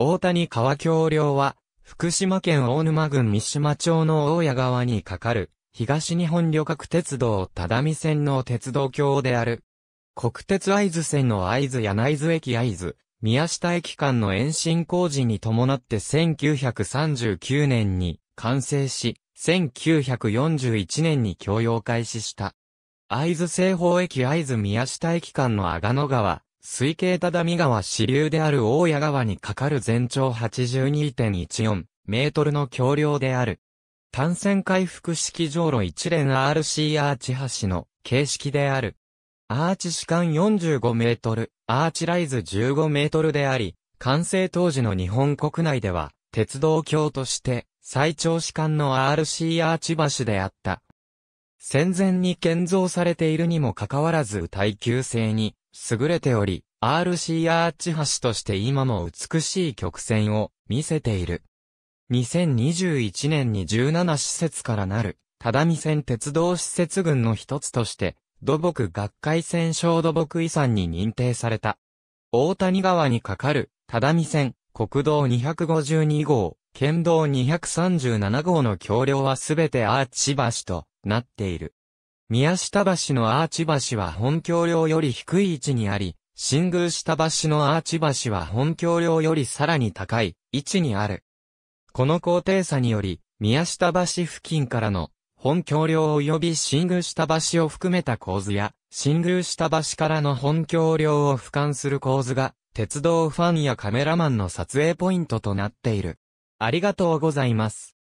大谷川橋梁は、福島県大沼郡三島町の大谷川に架かる、東日本旅客鉄道只見線の鉄道橋である。国鉄会津線の会津柳津駅会津、宮下駅間の延伸工事に伴って1939年に完成し、1941年に供用開始した。会津西方駅会津宮下駅間の阿賀野川、水系だ見川支流である大谷川に架かる全長82.14メートルの橋梁である。単線回復式上路一連 RC アーチ橋の形式である。アーチ主間45メートル、アーチライズ15メートルであり、完成当時の日本国内では、鉄道橋として最長主間の RC アーチ橋であった。戦前に建造されているにもかかわらず耐久性に優れており、RC アーチ橋として今も美しい曲線を見せている。2021年に17施設からなる、只見線鉄道施設群の一つとして、土木学会戦小土木遺産に認定された。大谷川に架かる、只見線、国道252号、県道237号の橋梁はすべてアーチ橋となっている。宮下橋のアーチ橋は本橋梁より低い位置にあり、新宮下橋のアーチ橋は本橋梁よりさらに高い位置にある。この高低差により、宮下橋付近からの本橋梁及び新宮下橋を含めた構図や、新宮下橋からの本橋梁を俯瞰する構図が、鉄道ファンやカメラマンの撮影ポイントとなっている。ありがとうございます。